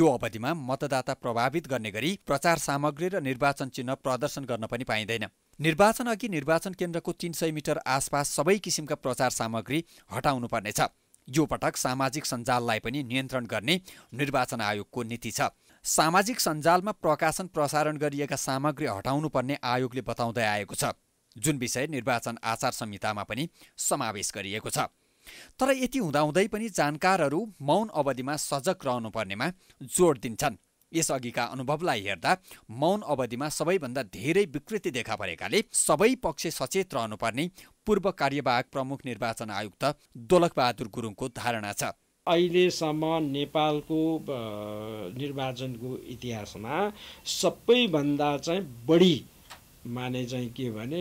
यो अवधिमा मतदाता प्रभावित गर्ने गरी प्रचार सामग्री र निर्वाचन चिन्ह प्रदर्शन गर्न पनि पाइँदैन निर्वाचन अघि निर्वाचन केन्द्रको तिन सय मिटर आसपास सबै किसिमका प्रचार सामग्री हटाउनु पर्नेछ यो पटक सामाजिक सञ्जाललाई पनि नियन्त्रण गर्ने निर्वाचन आयोगको नीति छ सामाजिक सञ्जालमा प्रकाशन प्रसारण गरिएका सामग्री हटाउनुपर्ने आयोगले बताउँदै आएको छ जुन विषय निर्वाचन आचार संहितामा पनि समावेश गरिएको छ तर यति हुँदाहुँदै पनि जानकारहरू मौन अवधिमा सजग रहनुपर्नेमा जोड दिन्छन् यसअघिका अनुभवलाई हेर्दा मौन अवधिमा सबैभन्दा धेरै विकृति देखा परेकाले सबै पक्ष सचेत रहनुपर्ने पूर्व कार्यवाहक प्रमुख निर्वाचन आयुक्त दोलकबहादुर गुरुङको धारणा छ अहिलेसम्म नेपालको निर्वाचनको इतिहासमा सबैभन्दा चाहिँ बढी माने चाहिँ के भने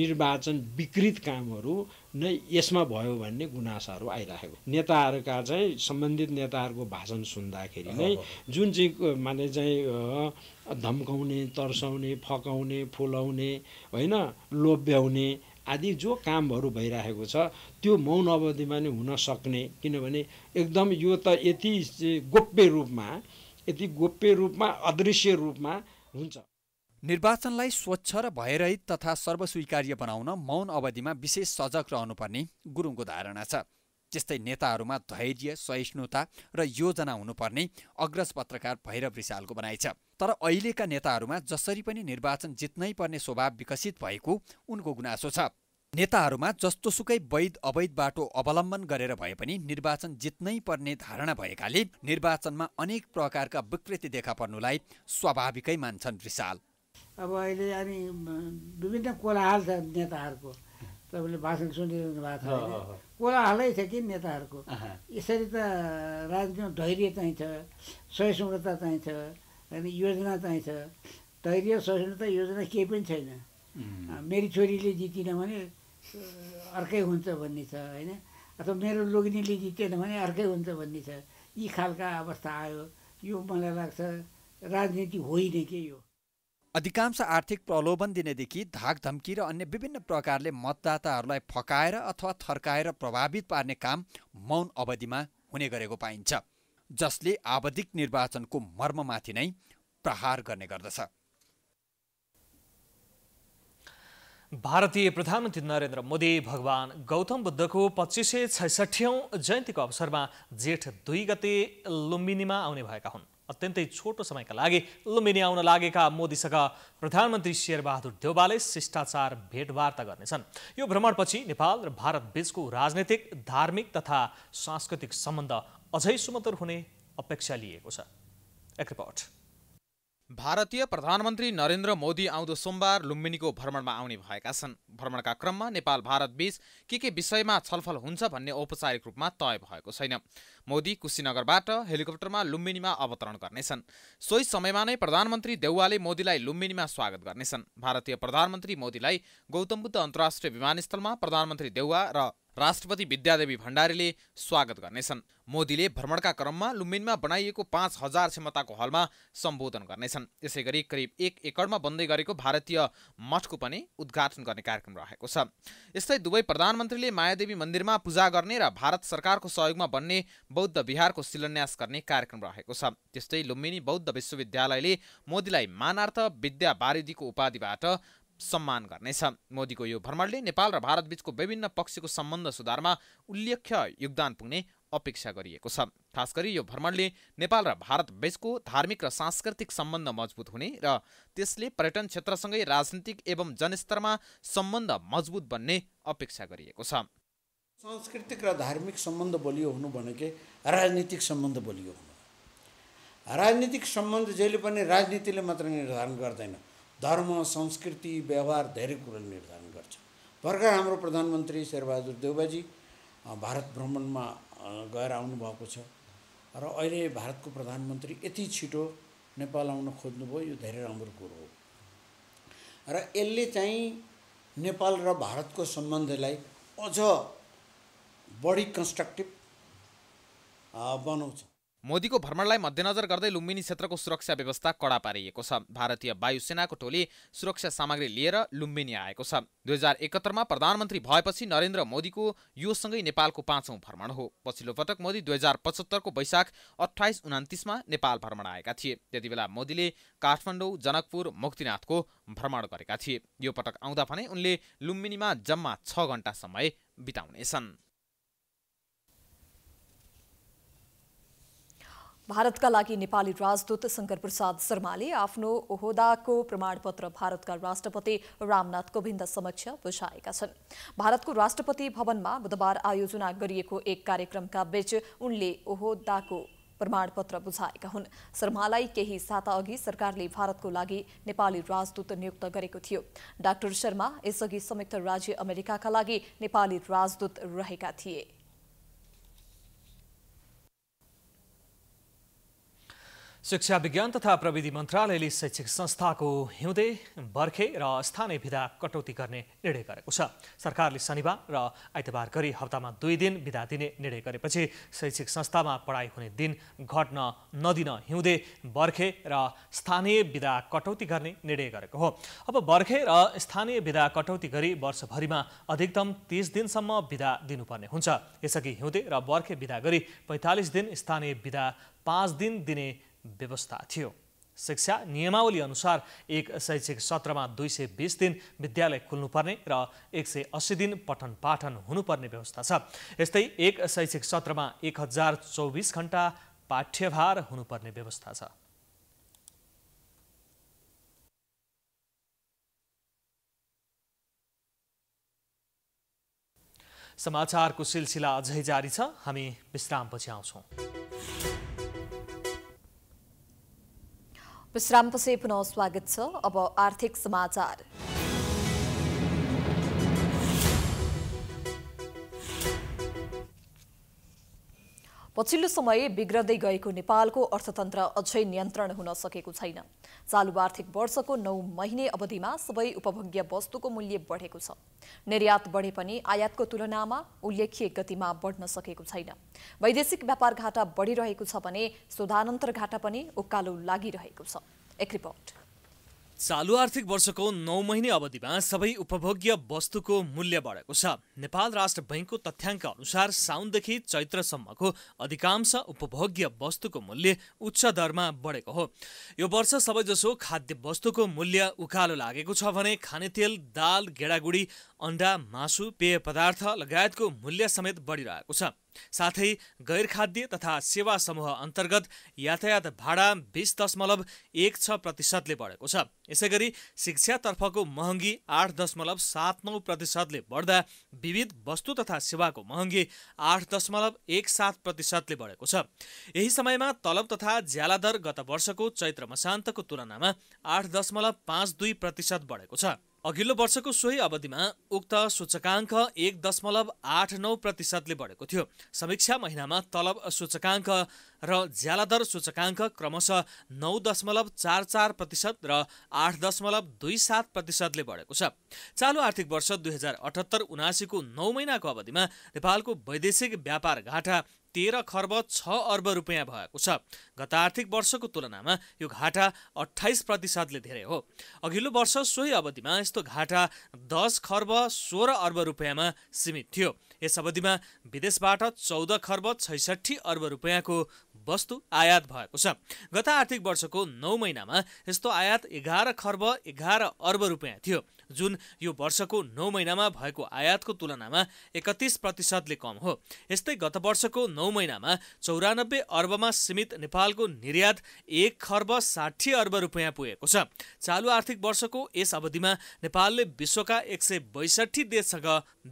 निर्वाचन विकृत कामहरू नै यसमा भयो भन्ने गुनासाहरू आइराखेको नेताहरूका चाहिँ सम्बन्धित नेताहरूको भाषण सुन्दाखेरि नै जुन चाहिँ माने चाहिँ धम्काउने तर्साउने फकाउने फुलाउने होइन लोभ्याउने आदि जो कामहरू भइरहेको छ त्यो मौन अवधिमा नै हुन सक्ने किनभने एकदम यो त यति गोप्य रूपमा यति गोप्य रूपमा अदृश्य रूपमा हुन्छ निर्वाचनलाई स्वच्छ र भयरहित तथा सर्वस्वीकार्य बनाउन मौन अवधिमा विशेष सजग रहनुपर्ने गुरुङको धारणा छ त्यस्तै नेताहरूमा धैर्य सहिष्णुता र योजना हुनुपर्ने अग्रज पत्रकार भैरव रिसालको बनाइ छ तर अहिलेका नेताहरूमा जसरी पनि निर्वाचन जित्नै पर्ने स्वभाव विकसित भएको उनको गुनासो छ नेताहरूमा जस्तोसुकै वैध अवैध बाटो अवलम्बन गरेर भए पनि निर्वाचन जित्नै पर्ने धारणा भएकाले निर्वाचनमा अनेक प्रकारका विकृति देखा पर्नुलाई स्वाभाविकै मान्छन् रिसाल अब अहिले अनि विभिन्न कोलाहाल छ नेताहरूको तपाईँले भाषण सुनिरहनु भएको छ कोलाहालै छ कि नेताहरूको यसरी त राजनीतिमा धैर्य चाहिन्छ सहिष्णुता चाहिन्छ अनि योजना चाहिन्छ धैर्य सहिष्णुता योजना केही पनि छैन मेरी छोरीले जितिन भने अर्कै हुन्छ भन्ने छ होइन अथवा मेरो लोग्नेले जितेन भने अर्कै हुन्छ भन्ने छ यी खालका अवस्था आयो यो मलाई लाग्छ राजनीति होइन के यो अधिकांश आर्थिक प्रलोभन दिनेदेखि धाकधम्की र अन्य विभिन्न प्रकारले मतदाताहरूलाई फकाएर अथवा थर्काएर प्रभावित पार्ने काम मौन अवधिमा हुने गरेको पाइन्छ जसले आवधिक निर्वाचनको मर्ममाथि नै प्रहार गर्ने गर्दछ भारतीय प्रधानमन्त्री नरेन्द्र मोदी भगवान गौतम बुद्धको पच्चिस सय छैसठ जयन्तीको अवसरमा जेठ दुई गते लुम्बिनीमा आउने भएका हुन् अत्यन्तै छोटो समयका लागि लुम्बिनी आउन लागेका मोदीसँग प्रधानमन्त्री शेरबहादुर देउबाले शिष्टाचार भेटवार्ता गर्नेछन् यो भ्रमणपछि नेपाल र भारत बीचको राजनैतिक धार्मिक तथा सांस्कृतिक सम्बन्ध अझै सुमधुर हुने अपेक्षा लिएको छ एक रिपोर्ट भारतीय प्रधानमन्त्री नरेन्द्र मोदी आउँदो सोमबार लुम्बिनीको भ्रमणमा आउने भएका छन् भ्रमणका क्रममा नेपाल भारत बीच के के विषयमा छलफल हुन्छ भन्ने औपचारिक रूपमा तय भएको छैन मोदी कुशीनगरबाट हेलिकप्टरमा लुम्बिनीमा अवतरण गर्नेछन् सोही समयमा नै प्रधानमन्त्री देउवाले मोदीलाई लुम्बिनीमा स्वागत गर्नेछन् भारतीय प्रधानमन्त्री मोदीलाई गौतम बुद्ध अन्तर्राष्ट्रिय विमानस्थलमा प्रधानमन्त्री देउवा र राष्ट्रपति विद्यादेवी भण्डारीले स्वागत गर्नेछन् मोदीले भ्रमणका क्रममा लुम्बिनीमा बनाइएको पाँच हजार क्षमताको हलमा सम्बोधन गर्नेछन् यसै गरी करिब एक एकड़मा बन्दै गरेको भारतीय मठको पनि उद्घाटन गर्ने कार्यक्रम रहेको छ यस्तै दुवै प्रधानमन्त्रीले मायादेवी मन्दिरमा पूजा गर्ने र भारत सरकारको सहयोगमा बन्ने बौद्ध विहारको शिलान्यास गर्ने कार्यक्रम रहेको छ त्यस्तै लुम्बिनी बौद्ध विश्वविद्यालयले मोदीलाई मानार्थ विद्यावारिधिको उपाधिबाट सम्मान गर्नेछ मोदीको यो भ्रमणले नेपाल र भारतबीचको विभिन्न पक्षको सम्बन्ध सुधारमा उल्लेख्य योगदान पुग्ने अपेक्षा गरिएको छ खास गरी यो भ्रमणले नेपाल र भारत बीचको धार्मिक र सांस्कृतिक सम्बन्ध मजबुत हुने र त्यसले पर्यटन क्षेत्रसँगै राजनीतिक एवं जनस्तरमा सम्बन्ध मजबुत बन्ने अपेक्षा गरिएको छ सांस्कृतिक र धार्मिक सम्बन्ध बलियो हुनु भनेकै राजनीतिक सम्बन्ध बलियो हुनु राजनीतिक सम्बन्ध जहिले पनि राजनीतिले मात्र निर्धारण गर्दैन धर्म संस्कृति व्यवहार धेरै कुरो निर्धारण गर्छ भर्खर हाम्रो प्रधानमन्त्री शेरबहादुर देवबाजी भारत भ्रमणमा गएर आउनुभएको छ र अहिले भारतको प्रधानमन्त्री यति छिटो नेपाल आउन खोज्नुभयो यो धेरै राम्रो कुरो हो र यसले चाहिँ नेपाल र भारतको सम्बन्धलाई अझ बढी कन्स्ट्रक्टिभ बनाउँछ मोदीको भ्रमणलाई मध्यनजर गर्दै लुम्बिनी क्षेत्रको सुरक्षा व्यवस्था कडा पारिएको छ भारतीय वायुसेनाको टोली सुरक्षा सामग्री लिएर लुम्बिनी आएको छ दुई हजार एकहत्तरमा प्रधानमन्त्री भएपछि नरेन्द्र मोदीको योसँगै नेपालको पाँचौँ भ्रमण हो पछिल्लो पटक मोदी दुई हजार पचहत्तरको वैशाख अठाइस उनातिसमा नेपाल भ्रमण आएका थिए त्यतिबेला मोदीले काठमाडौँ जनकपुर मुक्तिनाथको भ्रमण गरेका थिए यो पटक आउँदा भने उनले लुम्बिनीमा जम्मा छ घन्टा समय बिताउनेछन् भारतका लागि नेपाली राजदूत शङ्कर प्रसाद शर्माले आफ्नो ओहदाको प्रमाणपत्र भारतका राष्ट्रपति रामनाथ कोविन्द समक्ष बुझाएका छन् भारतको राष्ट्रपति भवनमा बुधबार आयोजना गरिएको एक कार्यक्रमका बीच उनले ओहदाको प्रमाणपत्र बुझाएका हुन् शर्मालाई केही साता अघि सरकारले भारतको लागि नेपाली राजदूत नियुक्त गरेको थियो डाक्टर शर्मा यसअघि संयुक्त राज्य अमेरिकाका लागि नेपाली राजदूत रहेका थिए शिक्षा विज्ञान तथा प्रविधि मन्त्रालयले शैक्षिक संस्थाको हिउँदे बर्खे र स्थानीय विधा कटौती गर्ने निर्णय गरेको छ सरकारले शनिबार र आइतबार गरी हप्तामा दुई दिन विधा दिने निर्णय गरेपछि शैक्षिक संस्थामा पढाइ हुने दिन घट्न नदिन हिउँदे बर्खे र स्थानीय विधा कटौती गर्ने निर्णय गरेको हो अब बर्खे र स्थानीय विधा कटौती गरी वर्षभरिमा अधिकतम तिस दिनसम्म विधा दिनुपर्ने हुन्छ यसअघि हिउँदे र बर्खे विधा गरी पैँतालिस दिन स्थानीय विधा पाँच दिन दिने व्यवस्था थियो शिक्षा नियमावली अनुसार एक शैक्षिक सत्रमा दुई सय बिस दिन विद्यालय खुल्नुपर्ने र एक सय अस्सी दिन पठन पाठन हुनुपर्ने व्यवस्था छ यस्तै एक शैक्षिक सत्रमा एक हजार चौबिस घन्टा पाठ्यभार हुनुपर्ने व्यवस्था छ समाचारको सिलसिला अझै जारी छ हामी विश्रामपछि आउँछौँ विश्रामपछि पुनः स्वागत छ अब आर्थिक समाचार पछिल्लो समय बिग्रदै गएको नेपालको अर्थतन्त्र अझै नियन्त्रण हुन सकेको छैन चालु आर्थिक वर्षको नौ महिने अवधिमा सबै उपभोग्य वस्तुको मूल्य बढेको छ निर्यात बढे पनि आयातको तुलनामा उल्लेखीय गतिमा बढ्न सकेको छैन वैदेशिक व्यापार घाटा बढिरहेको छ भने शोधानन्तर घाटा पनि उकालो लागिरहेको छ एक रिपोर्ट चालु आर्थिक वर्षको नौ महिने अवधिमा सबै उपभोग्य वस्तुको मूल्य बढेको छ नेपाल राष्ट्र बैङ्कको तथ्याङ्क अनुसार साउनदेखि चैत्रसम्मको अधिकांश उपभोग्य वस्तुको मूल्य उच्च दरमा बढेको हो यो वर्ष सबैजसो खाद्य वस्तुको मूल्य उकालो लागेको छ भने खानेतेल दाल गेडागुडी अन्डा मासु पेय पदार्थ लगायतको मूल्य समेत बढिरहेको छ साथै गैरखाद्य तथा सेवा समूह अन्तर्गत यातायात भाडा बिस दशमलव एक छ प्रतिशतले बढेको छ यसै गरी शिक्षातर्फको महँगी आठ दशमलव सात नौ प्रतिशतले बढ्दा विविध वस्तु तथा सेवाको महँगी आठ दशमलव एक सात प्रतिशतले बढेको छ यही समयमा तलब तथा ज्याला दर गत वर्षको चैत्र मसान्तको तुलनामा आठ दशमलव पाँच दुई प्रतिशत बढेको छ अघिल्लो वर्षको सोही अवधिमा उक्त सूचकाङ्क एक दशमलव आठ नौ प्रतिशतले बढेको थियो समीक्षा महिनामा तलब सूचकाङ्क र ज्यालादर सूचकाङ्क क्रमशः नौ दशमलव चार चार प्रतिशत र आठ दशमलव दुई सात प्रतिशतले बढेको छ चालु आर्थिक वर्ष दुई हजार अठहत्तर उनासीको नौ महिनाको अवधिमा नेपालको वैदेशिक व्यापार घाटा तेह्र खर्ब छ अर्ब रुपियाँ भएको छ गत आर्थिक वर्षको तुलनामा यो घाटा अठाइस प्रतिशतले धेरै हो अघिल्लो वर्ष सोही अवधिमा यस्तो घाटा दस खर्ब सोह्र अर्ब रुपियाँमा सीमित थियो यस अवधिमा विदेशबाट चौध खर्ब छैसठी अर्ब रुपियाँको वस्तु आयात भएको छ गत आर्थिक वर्षको नौ महिनामा यस्तो आयात एघार खर्ब एघार अर्ब रुपियाँ थियो जुन यो वर्षको नौ महिनामा भएको आयातको तुलनामा एकतिस प्रतिशतले कम हो यस्तै गत वर्षको नौ महिनामा चौरानब्बे अर्बमा सीमित नेपालको निर्यात एक खर्ब साठी अर्ब रुपियाँ पुगेको छ चालु आर्थिक वर्षको यस अवधिमा नेपालले विश्वका एक सय बैसठी देशसँग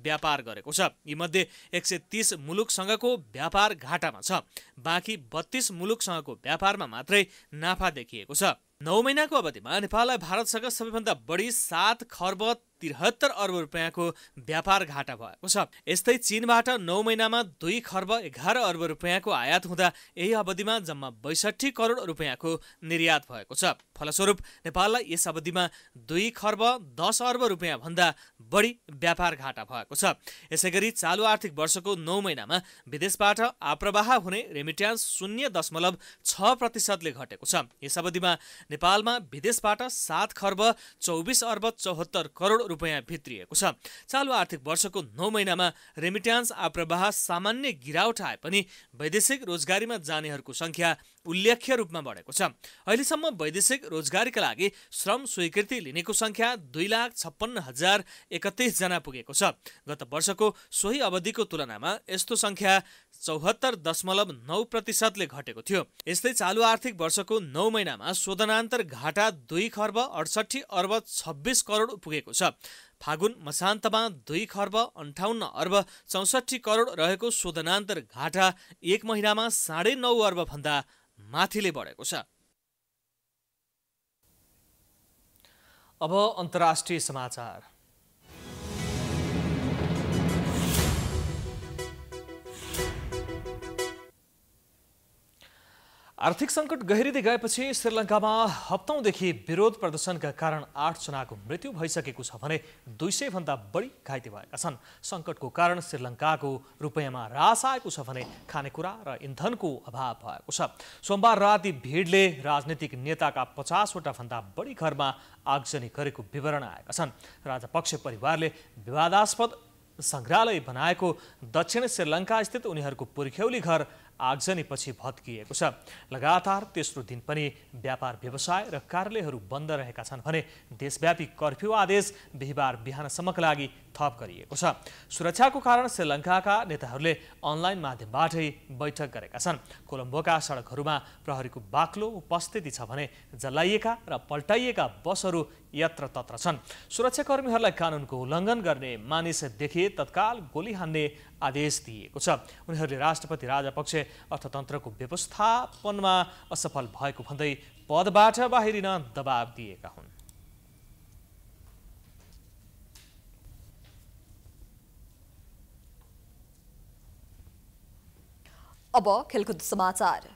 व्यापार गरेको छ यीमध्ये एक सय तिस मुलुकसँगको व्यापार घाटामा छ बाँकी बत्तीस मुलुकसँगको व्यापारमा मात्रै नाफा देखिएको छ नौ महिनाको अवधिमा नेपाललाई भारतसँग सबैभन्दा बढी सात खर्ब त्रिहत्तर अर्ब रुपियाँको व्यापार घाटा भएको छ यस्तै चीनबाट नौ महिनामा दुई खर्ब एघार अर्ब रुपियाँको आयात हुँदा यही अवधिमा जम्मा बैसठी करोड रुपियाँको निर्यात भएको छ फलस्वरूप नेपाललाई यस अवधिमा दुई खर्ब दस अर्ब भन्दा बढी व्यापार घाटा भएको छ यसै गरी चालु आर्थिक वर्षको नौ महिनामा विदेशबाट आप्रवाह हुने रेमिट्यान्स शून्य दशमलव छ प्रतिशतले घटेको छ यस अवधिमा नेपालमा विदेशबाट सात खर्ब चौबिस अर्ब चौहत्तर करोड रुपियाँ भित्रिएको छ चालु आर्थिक वर्षको नौ महिनामा रेमिट्यान्स आप्रवाह सामान्य गिरावट आए पनि वैदेशिक रोजगारीमा जानेहरूको सङ्ख्या उल्लेख्य रूपमा बढेको छ अहिलेसम्म वैदेशिक रोजगारीका लागि श्रम स्वीकृति लिनेको सङ्ख्या दुई लाख छप्पन्न हजार एकतिसजना पुगेको छ गत वर्षको सोही अवधिको तुलनामा यस्तो सङ्ख्या चौहत्तर दशमलव नौ प्रतिशतले घटेको थियो यस्तै चालु आर्थिक वर्षको नौ महिनामा शोधनान्तर घाटा दुई खर्ब अडसठी अर्ब छब्बिस करोड पुगेको छ फागुन मसान्तमा दुई खर्ब अन्ठाउन्न अर्ब चौसठी करोड रहेको शोधनान्तर घाटा एक महिनामा साढे नौ अर्बभन्दा माथिले बढेको छ अब अन्तर्राष्ट्रिय समाचार आर्थिक सङ्कट गहिरिँदै गएपछि श्रीलङ्कामा हप्तौँदेखि विरोध प्रदर्शनका कारण आठ जनाको मृत्यु भइसकेको छ भने दुई सयभन्दा बढी घाइते भएका छन् सङ्कटको कारण श्रीलङ्काको रुपियाँमा रास आएको छ भने खानेकुरा र इन्धनको अभाव भएको छ सोमबार राति भिडले राजनीतिक नेताका पचासवटा भन्दा बढी घरमा आगजनी गरेको विवरण आएका छन् राजापक्ष परिवारले विवादास्पद सङ्ग्रहालय बनाएको दक्षिण श्रीलङ्कास्थित उनीहरूको पुर्ख्यौली घर आगजनीपछि भत्किएको छ लगातार तेस्रो दिन पनि व्यापार व्यवसाय र कार्यालयहरू बन्द रहेका छन् भने देशव्यापी कर्फ्यू आदेश बिहिबार बिहानसम्मका लागि थप गरिएको छ सुरक्षाको कारण श्रीलङ्काका नेताहरूले अनलाइन माध्यमबाटै बैठक गरेका छन् कोलम्बोका सडकहरूमा प्रहरीको बाक्लो उपस्थिति छ भने जलाइएका र पल्टाइएका बसहरू यत्रतत्र छन् सुरक्षाकर्मीहरूलाई कानुनको उल्लङ्घन गर्ने मानिस मानिसदेखि तत्काल गोली हान्ने आदेश दिएको छ उनीहरूले राष्ट्रपति राजापक्षे अर्थतन्त्रको व्यवस्थापनमा असफल भएको भन्दै पदबाट बाहिरिन दबाब दिएका हुन् अब खेलकुद समाचार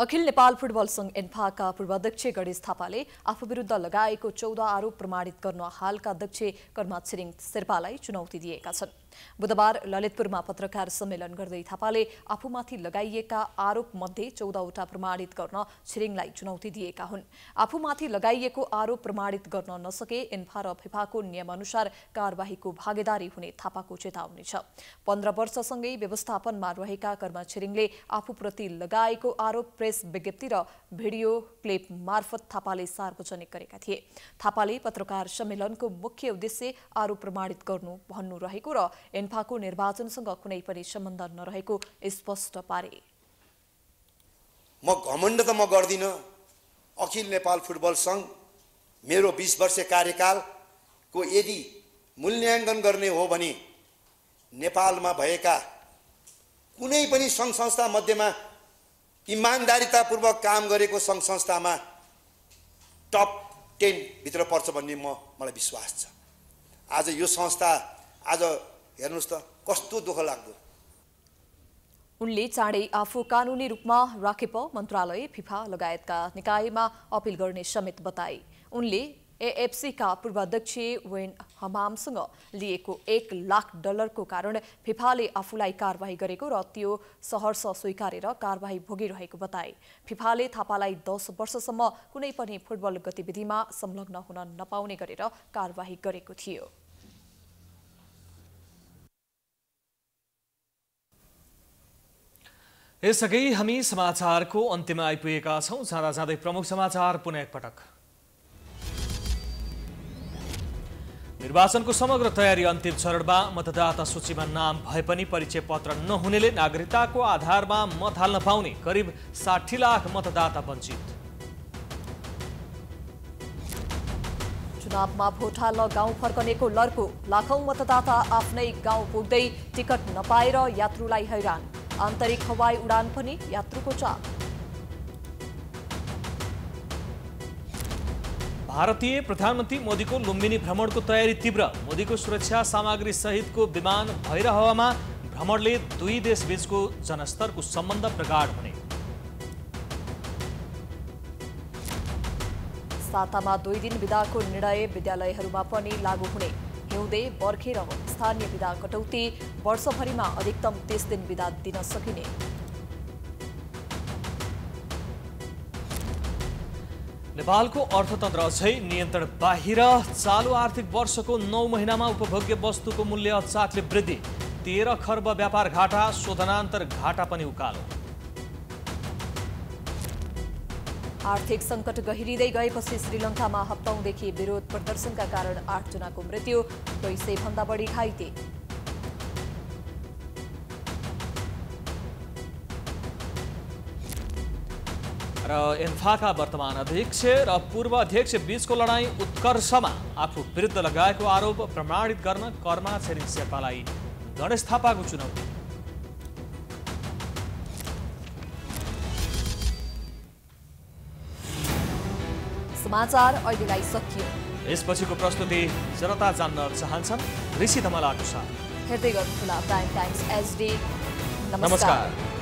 अखिल नेपाल फुटबल संघ एन्फाका पूर्वाध्यक्ष गणेश थापाले आफू विरूद्ध लगाएको चौध आरोप प्रमाणित गर्न हालका अध्यक्ष कर्मा छिरिङ शेर्पालाई चुनौती दिएका छन् बुधबार ललितपुरमा पत्रकार सम्मेलन गर्दै थापाले आफूमाथि लगाइएका आरोपमध्ये चौधवटा प्रमाणित गर्न छिरिङलाई चुनौती दिएका हुन् आफूमाथि लगाइएको आरोप प्रमाणित गर्न नसके एन्फा र फिफाको नियमअनुसार कार्यवाहीको भागेदारी हुने थापाको चेतावनी छ पन्ध्र वर्षसँगै व्यवस्थापनमा रहेका कर्म छिरिङले आफूप्रति लगाएको आरोप प्रेस विज्ञप्ति र भिडियो क्लिप मार्फत थापाले सार्वजनिक गरेका थिए थापाले पत्रकार सम्मेलनको मुख्य उद्देश्य आरोप प्रमाणित गर्नु भन्नु रहेको र एन्फाको निर्वाचनसँग कुनै पनि सम्बन्ध नरहेको स्पष्ट पारे म घमण्ड त म गर्दिनँ अखिल नेपाल फुटबल सङ्घ मेरो बिस वर्ष कार्यकालको यदि मूल्याङ्कन गर्ने हो भने नेपालमा भएका कुनै पनि सङ्घ संस्था मध्येमा इमान्दारितापूर्वक काम गरेको सङ्घ संस्थामा टप टेनभित्र पर्छ भन्ने म मलाई विश्वास छ आज यो संस्था आज हेर्नुहोस् त कस्तो दुःख लाग्दो उनले चाँडै आफू कानुनी रूपमा राखेप मन्त्रालय फिफा लगायतका निकायमा अपिल गर्ने समेत बताए उनले एएफसीका पूर्वाध्यक्ष वेन हमामसँग लिएको एक लाख डलरको कारण फिफाले आफूलाई कारवाही गरेको र त्यो सहर्ष स्वीकारेर कारवाही भोगिरहेको बताए फिफाले थापालाई दस वर्षसम्म कुनै पनि फुटबल गतिविधिमा संलग्न हुन नपाउने गरेर कारवाही गरेको थियो यसअघि हामी समाचारको अन्त्यमा आइपुगेका छौँ जाँदा जाँदै प्रमुख समाचार पुनः एकपटक निर्वाचनको समग्र तयारी अन्तिम चरणमा मतदाता सूचीमा नाम भए पनि परिचय पत्र नहुनेले नागरिकताको आधारमा मत हाल्न पाउने करिब साठी लाख मतदाता वञ्चित चुनावमा भोट हाल्न गाउँ फर्कनेको लर्को लाखौं मतदाता आफ्नै गाउँ पुग्दै टिकट नपाएर यात्रुलाई हैरान आन्तरिक हवाई उडान पनि यात्रुको चाप भारतीय प्रधानमन्त्री मोदीको लुम्बिनी भ्रमणको तयारी तीव्र मोदीको सुरक्षा सामग्री सहितको विमान भैर हवामा भ्रमणले दुई देशबीचको जनस्तरको सम्बन्ध प्रगाढ हुने सातामा दुई दिन विदाको निर्णय विद्यालयहरूमा पनि लागू हुने हिउँदै बर्खे रगत स्थानीय विधा कटौती वर्षभरिमा अधिकतम तीस दिन विधा दिन सकिने नेपालको अर्थतन्त्र अझै नियन्त्रण बाहिर चालु आर्थिक वर्षको नौ महिनामा उपभोग्य वस्तुको मूल्य अचातले वृद्धि तेह्र खर्ब व्यापार घाटा शोधनान्तर घाटा पनि उकालो आर्थिक संकट गहिरिँदै गएपछि श्रीलङ्कामा हप्ताउँदेखि विरोध प्रदर्शनका कारण आठजनाको मृत्यु दुई भन्दा बढी घाइते र एन्फाका वर्तमान अध्यक्ष र पूर्व अध्यक्ष बीचको लडाईँ उत्कर्षमा आफू विरुद्ध लगाएको आरोप प्रमाणित गर्न कर्मा छेरिङ शेर्पालाई गणेश थापाको चुनौती समाचार अहिलेलाई सकियो यसपछिको प्रस्तुति जनता जान्न चाहन्छन् ऋषि धमलाको साथ हेर्दै गर्नुहोला प्राइम टाइम्स एसडी नमस्कार